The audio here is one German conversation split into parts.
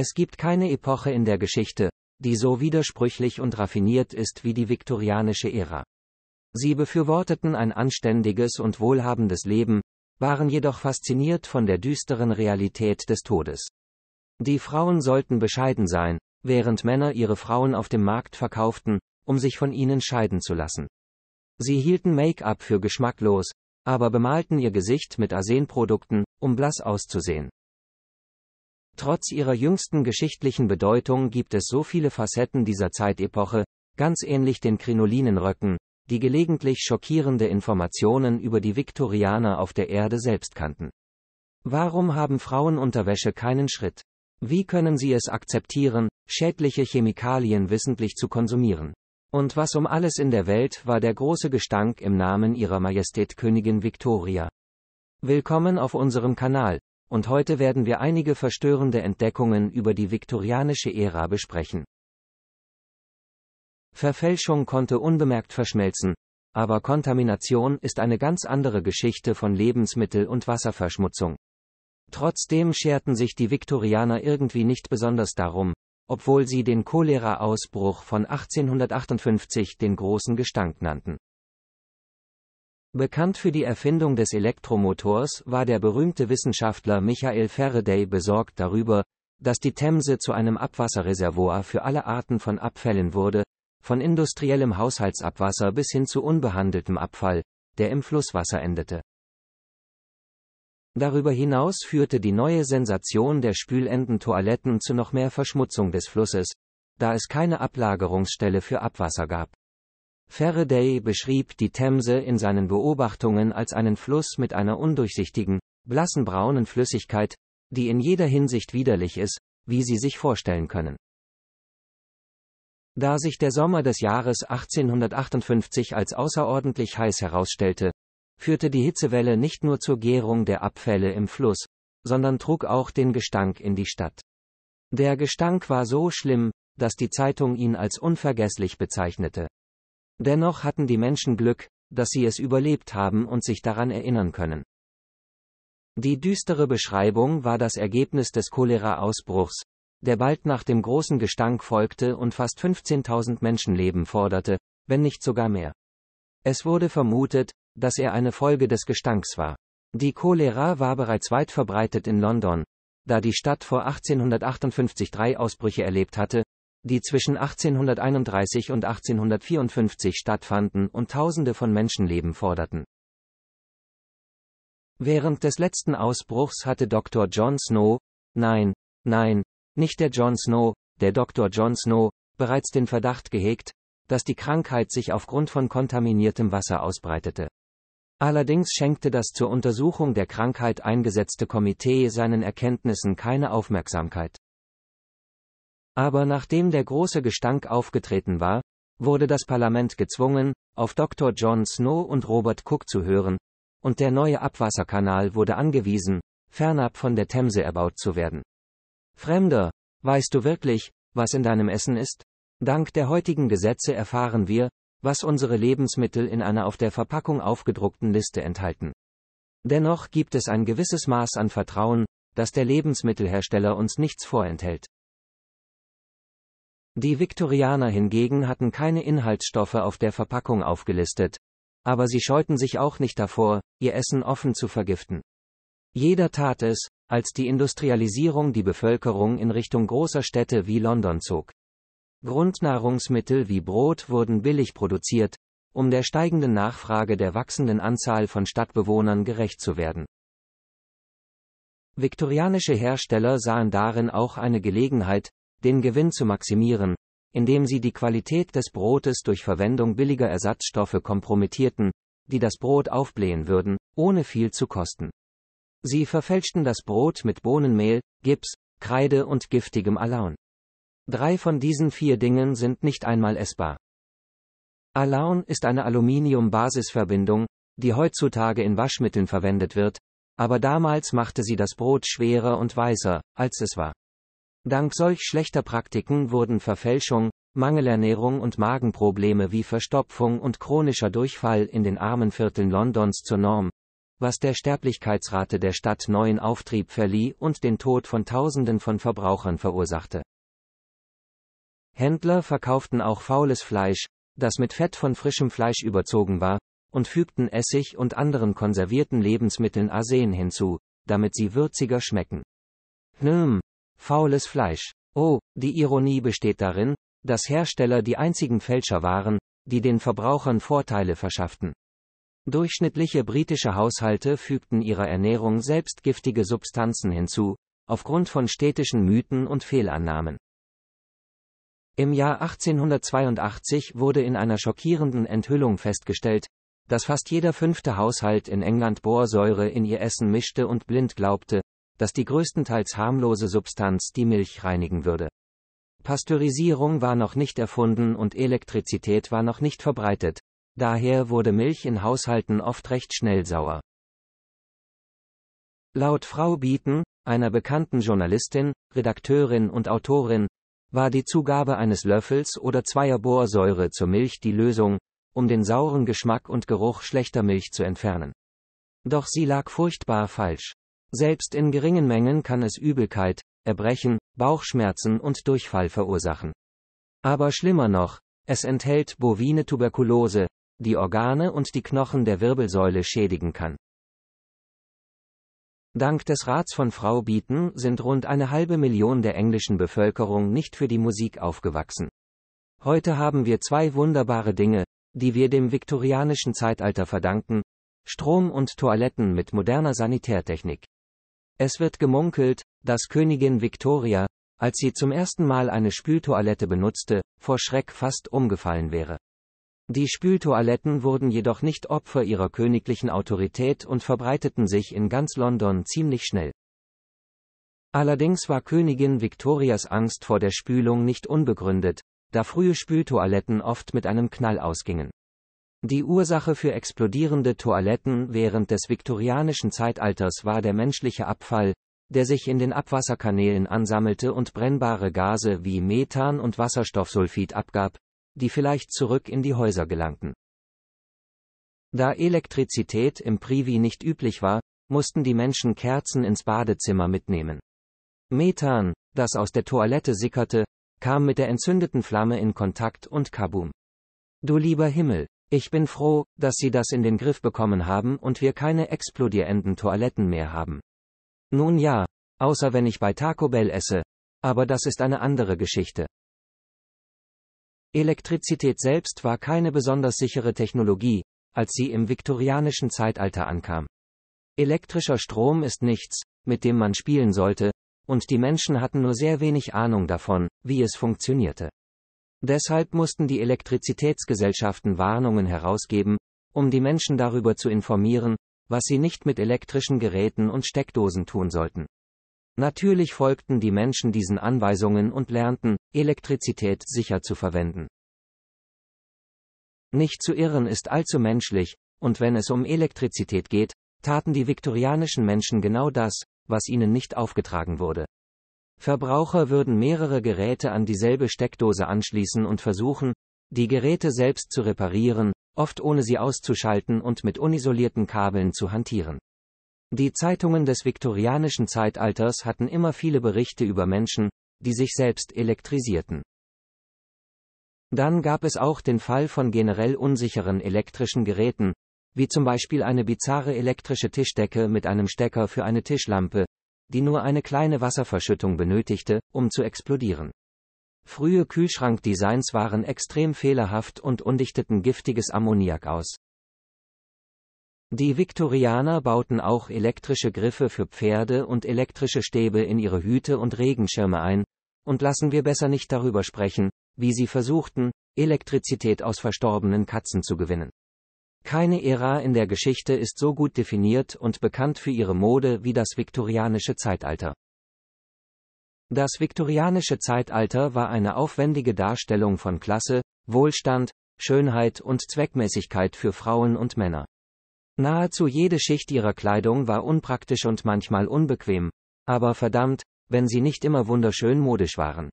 Es gibt keine Epoche in der Geschichte, die so widersprüchlich und raffiniert ist wie die viktorianische Ära. Sie befürworteten ein anständiges und wohlhabendes Leben, waren jedoch fasziniert von der düsteren Realität des Todes. Die Frauen sollten bescheiden sein, während Männer ihre Frauen auf dem Markt verkauften, um sich von ihnen scheiden zu lassen. Sie hielten Make-up für geschmacklos, aber bemalten ihr Gesicht mit Arsenprodukten, um blass auszusehen. Trotz ihrer jüngsten geschichtlichen Bedeutung gibt es so viele Facetten dieser Zeitepoche, ganz ähnlich den Krinolinenröcken, die gelegentlich schockierende Informationen über die Viktorianer auf der Erde selbst kannten. Warum haben Frauenunterwäsche keinen Schritt? Wie können sie es akzeptieren, schädliche Chemikalien wissentlich zu konsumieren? Und was um alles in der Welt war der große Gestank im Namen ihrer Majestät Königin Victoria? Willkommen auf unserem Kanal, und heute werden wir einige verstörende Entdeckungen über die viktorianische Ära besprechen. Verfälschung konnte unbemerkt verschmelzen, aber Kontamination ist eine ganz andere Geschichte von Lebensmittel- und Wasserverschmutzung. Trotzdem scherten sich die Viktorianer irgendwie nicht besonders darum, obwohl sie den Choleraausbruch von 1858 den großen Gestank nannten. Bekannt für die Erfindung des Elektromotors war der berühmte Wissenschaftler Michael Faraday besorgt darüber, dass die Themse zu einem Abwasserreservoir für alle Arten von Abfällen wurde, von industriellem Haushaltsabwasser bis hin zu unbehandeltem Abfall, der im Flusswasser endete. Darüber hinaus führte die neue Sensation der Spülendentoiletten zu noch mehr Verschmutzung des Flusses, da es keine Ablagerungsstelle für Abwasser gab. Faraday beschrieb die Themse in seinen Beobachtungen als einen Fluss mit einer undurchsichtigen, blassen braunen Flüssigkeit, die in jeder Hinsicht widerlich ist, wie Sie sich vorstellen können. Da sich der Sommer des Jahres 1858 als außerordentlich heiß herausstellte, führte die Hitzewelle nicht nur zur Gärung der Abfälle im Fluss, sondern trug auch den Gestank in die Stadt. Der Gestank war so schlimm, dass die Zeitung ihn als unvergesslich bezeichnete. Dennoch hatten die Menschen Glück, dass sie es überlebt haben und sich daran erinnern können. Die düstere Beschreibung war das Ergebnis des Cholera-Ausbruchs, der bald nach dem großen Gestank folgte und fast 15.000 Menschenleben forderte, wenn nicht sogar mehr. Es wurde vermutet, dass er eine Folge des Gestanks war. Die Cholera war bereits weit verbreitet in London, da die Stadt vor 1858 drei Ausbrüche erlebt hatte, die zwischen 1831 und 1854 stattfanden und Tausende von Menschenleben forderten. Während des letzten Ausbruchs hatte Dr. John Snow, nein, nein, nicht der John Snow, der Dr. John Snow, bereits den Verdacht gehegt, dass die Krankheit sich aufgrund von kontaminiertem Wasser ausbreitete. Allerdings schenkte das zur Untersuchung der Krankheit eingesetzte Komitee seinen Erkenntnissen keine Aufmerksamkeit. Aber nachdem der große Gestank aufgetreten war, wurde das Parlament gezwungen, auf Dr. John Snow und Robert Cook zu hören, und der neue Abwasserkanal wurde angewiesen, fernab von der Themse erbaut zu werden. Fremder, weißt du wirklich, was in deinem Essen ist? Dank der heutigen Gesetze erfahren wir, was unsere Lebensmittel in einer auf der Verpackung aufgedruckten Liste enthalten. Dennoch gibt es ein gewisses Maß an Vertrauen, dass der Lebensmittelhersteller uns nichts vorenthält. Die Viktorianer hingegen hatten keine Inhaltsstoffe auf der Verpackung aufgelistet. Aber sie scheuten sich auch nicht davor, ihr Essen offen zu vergiften. Jeder tat es, als die Industrialisierung die Bevölkerung in Richtung großer Städte wie London zog. Grundnahrungsmittel wie Brot wurden billig produziert, um der steigenden Nachfrage der wachsenden Anzahl von Stadtbewohnern gerecht zu werden. Viktorianische Hersteller sahen darin auch eine Gelegenheit, den Gewinn zu maximieren, indem sie die Qualität des Brotes durch Verwendung billiger Ersatzstoffe kompromittierten, die das Brot aufblähen würden, ohne viel zu kosten. Sie verfälschten das Brot mit Bohnenmehl, Gips, Kreide und giftigem Alaun. Drei von diesen vier Dingen sind nicht einmal essbar. Alaun ist eine Aluminium-Basisverbindung, die heutzutage in Waschmitteln verwendet wird, aber damals machte sie das Brot schwerer und weißer, als es war. Dank solch schlechter Praktiken wurden Verfälschung, Mangelernährung und Magenprobleme wie Verstopfung und chronischer Durchfall in den armen Vierteln Londons zur Norm, was der Sterblichkeitsrate der Stadt neuen Auftrieb verlieh und den Tod von Tausenden von Verbrauchern verursachte. Händler verkauften auch faules Fleisch, das mit Fett von frischem Fleisch überzogen war, und fügten Essig und anderen konservierten Lebensmitteln Arsen hinzu, damit sie würziger schmecken. Hm. Faules Fleisch. Oh, die Ironie besteht darin, dass Hersteller die einzigen Fälscher waren, die den Verbrauchern Vorteile verschafften. Durchschnittliche britische Haushalte fügten ihrer Ernährung selbst giftige Substanzen hinzu, aufgrund von städtischen Mythen und Fehlannahmen. Im Jahr 1882 wurde in einer schockierenden Enthüllung festgestellt, dass fast jeder fünfte Haushalt in England Bohrsäure in ihr Essen mischte und blind glaubte, dass die größtenteils harmlose Substanz die Milch reinigen würde. Pasteurisierung war noch nicht erfunden und Elektrizität war noch nicht verbreitet, daher wurde Milch in Haushalten oft recht schnell sauer. Laut Frau Bieten, einer bekannten Journalistin, Redakteurin und Autorin, war die Zugabe eines Löffels oder zweier Bohrsäure zur Milch die Lösung, um den sauren Geschmack und Geruch schlechter Milch zu entfernen. Doch sie lag furchtbar falsch. Selbst in geringen Mengen kann es Übelkeit, Erbrechen, Bauchschmerzen und Durchfall verursachen. Aber schlimmer noch, es enthält bovine Tuberkulose, die Organe und die Knochen der Wirbelsäule schädigen kann. Dank des Rats von Frau Beaton sind rund eine halbe Million der englischen Bevölkerung nicht für die Musik aufgewachsen. Heute haben wir zwei wunderbare Dinge, die wir dem viktorianischen Zeitalter verdanken, Strom und Toiletten mit moderner Sanitärtechnik. Es wird gemunkelt, dass Königin Victoria, als sie zum ersten Mal eine Spültoilette benutzte, vor Schreck fast umgefallen wäre. Die Spültoiletten wurden jedoch nicht Opfer ihrer königlichen Autorität und verbreiteten sich in ganz London ziemlich schnell. Allerdings war Königin Victorias Angst vor der Spülung nicht unbegründet, da frühe Spültoiletten oft mit einem Knall ausgingen. Die Ursache für explodierende Toiletten während des viktorianischen Zeitalters war der menschliche Abfall, der sich in den Abwasserkanälen ansammelte und brennbare Gase wie Methan und Wasserstoffsulfid abgab, die vielleicht zurück in die Häuser gelangten. Da Elektrizität im Privi nicht üblich war, mussten die Menschen Kerzen ins Badezimmer mitnehmen. Methan, das aus der Toilette sickerte, kam mit der entzündeten Flamme in Kontakt und kabum. Du lieber Himmel, ich bin froh, dass sie das in den Griff bekommen haben und wir keine explodierenden Toiletten mehr haben. Nun ja, außer wenn ich bei Taco Bell esse. Aber das ist eine andere Geschichte. Elektrizität selbst war keine besonders sichere Technologie, als sie im viktorianischen Zeitalter ankam. Elektrischer Strom ist nichts, mit dem man spielen sollte, und die Menschen hatten nur sehr wenig Ahnung davon, wie es funktionierte. Deshalb mussten die Elektrizitätsgesellschaften Warnungen herausgeben, um die Menschen darüber zu informieren, was sie nicht mit elektrischen Geräten und Steckdosen tun sollten. Natürlich folgten die Menschen diesen Anweisungen und lernten, Elektrizität sicher zu verwenden. Nicht zu irren ist allzu menschlich, und wenn es um Elektrizität geht, taten die viktorianischen Menschen genau das, was ihnen nicht aufgetragen wurde. Verbraucher würden mehrere Geräte an dieselbe Steckdose anschließen und versuchen, die Geräte selbst zu reparieren, oft ohne sie auszuschalten und mit unisolierten Kabeln zu hantieren. Die Zeitungen des viktorianischen Zeitalters hatten immer viele Berichte über Menschen, die sich selbst elektrisierten. Dann gab es auch den Fall von generell unsicheren elektrischen Geräten, wie zum Beispiel eine bizarre elektrische Tischdecke mit einem Stecker für eine Tischlampe, die nur eine kleine Wasserverschüttung benötigte, um zu explodieren. Frühe Kühlschrankdesigns waren extrem fehlerhaft und undichteten giftiges Ammoniak aus. Die Viktorianer bauten auch elektrische Griffe für Pferde und elektrische Stäbe in ihre Hüte und Regenschirme ein, und lassen wir besser nicht darüber sprechen, wie sie versuchten, Elektrizität aus verstorbenen Katzen zu gewinnen. Keine Ära in der Geschichte ist so gut definiert und bekannt für ihre Mode wie das viktorianische Zeitalter. Das viktorianische Zeitalter war eine aufwendige Darstellung von Klasse, Wohlstand, Schönheit und Zweckmäßigkeit für Frauen und Männer. Nahezu jede Schicht ihrer Kleidung war unpraktisch und manchmal unbequem, aber verdammt, wenn sie nicht immer wunderschön modisch waren.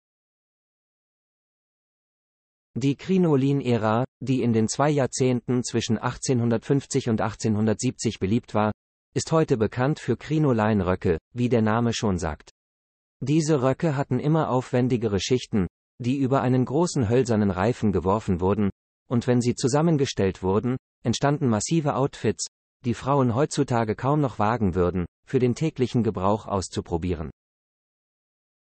Die Krinolin-Ära, die in den zwei Jahrzehnten zwischen 1850 und 1870 beliebt war, ist heute bekannt für Krinolinröcke, wie der Name schon sagt. Diese Röcke hatten immer aufwendigere Schichten, die über einen großen hölzernen Reifen geworfen wurden, und wenn sie zusammengestellt wurden, entstanden massive Outfits, die Frauen heutzutage kaum noch wagen würden, für den täglichen Gebrauch auszuprobieren.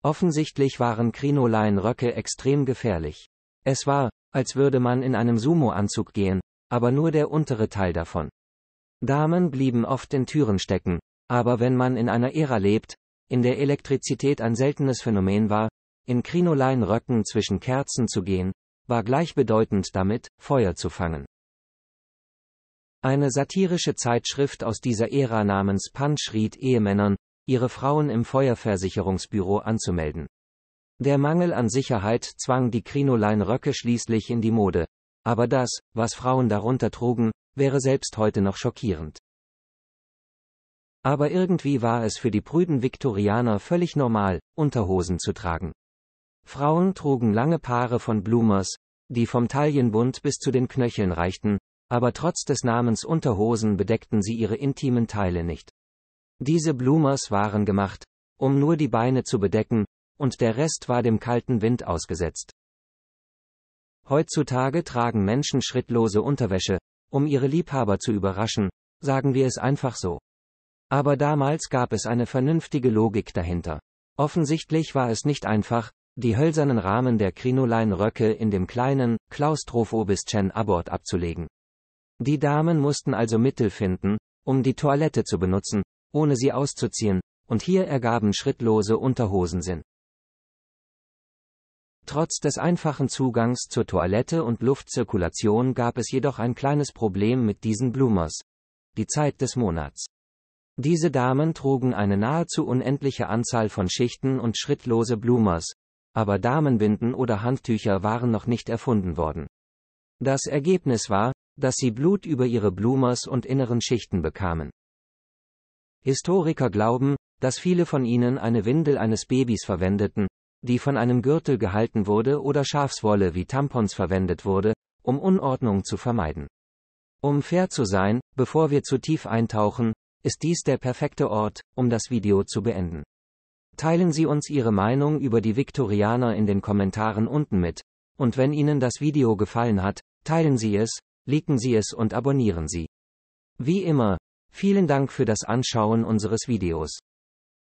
Offensichtlich waren Krinolinröcke extrem gefährlich. Es war, als würde man in einem Sumo-Anzug gehen, aber nur der untere Teil davon. Damen blieben oft in Türen stecken, aber wenn man in einer Ära lebt, in der Elektrizität ein seltenes Phänomen war, in Krinoleinröcken zwischen Kerzen zu gehen, war gleichbedeutend damit, Feuer zu fangen. Eine satirische Zeitschrift aus dieser Ära namens Punch riet Ehemännern, ihre Frauen im Feuerversicherungsbüro anzumelden. Der Mangel an Sicherheit zwang die Krinoline-Röcke schließlich in die Mode. Aber das, was Frauen darunter trugen, wäre selbst heute noch schockierend. Aber irgendwie war es für die prüden Viktorianer völlig normal, Unterhosen zu tragen. Frauen trugen lange Paare von Bloomers, die vom Taillenbund bis zu den Knöcheln reichten, aber trotz des Namens Unterhosen bedeckten sie ihre intimen Teile nicht. Diese Bloomers waren gemacht, um nur die Beine zu bedecken, und der Rest war dem kalten Wind ausgesetzt. Heutzutage tragen Menschen schrittlose Unterwäsche, um ihre Liebhaber zu überraschen, sagen wir es einfach so. Aber damals gab es eine vernünftige Logik dahinter. Offensichtlich war es nicht einfach, die hölzernen Rahmen der Krinoline-Röcke in dem kleinen, klaustrophobisch Chen Abort abzulegen. Die Damen mussten also Mittel finden, um die Toilette zu benutzen, ohne sie auszuziehen, und hier ergaben schrittlose Unterhosen Sinn. Trotz des einfachen Zugangs zur Toilette und Luftzirkulation gab es jedoch ein kleines Problem mit diesen Blumers. Die Zeit des Monats. Diese Damen trugen eine nahezu unendliche Anzahl von Schichten und schrittlose Blumers, aber Damenbinden oder Handtücher waren noch nicht erfunden worden. Das Ergebnis war, dass sie Blut über ihre Blumers und inneren Schichten bekamen. Historiker glauben, dass viele von ihnen eine Windel eines Babys verwendeten, die von einem Gürtel gehalten wurde oder Schafswolle wie Tampons verwendet wurde, um Unordnung zu vermeiden. Um fair zu sein, bevor wir zu tief eintauchen, ist dies der perfekte Ort, um das Video zu beenden. Teilen Sie uns Ihre Meinung über die Viktorianer in den Kommentaren unten mit, und wenn Ihnen das Video gefallen hat, teilen Sie es, liken Sie es und abonnieren Sie. Wie immer, vielen Dank für das Anschauen unseres Videos.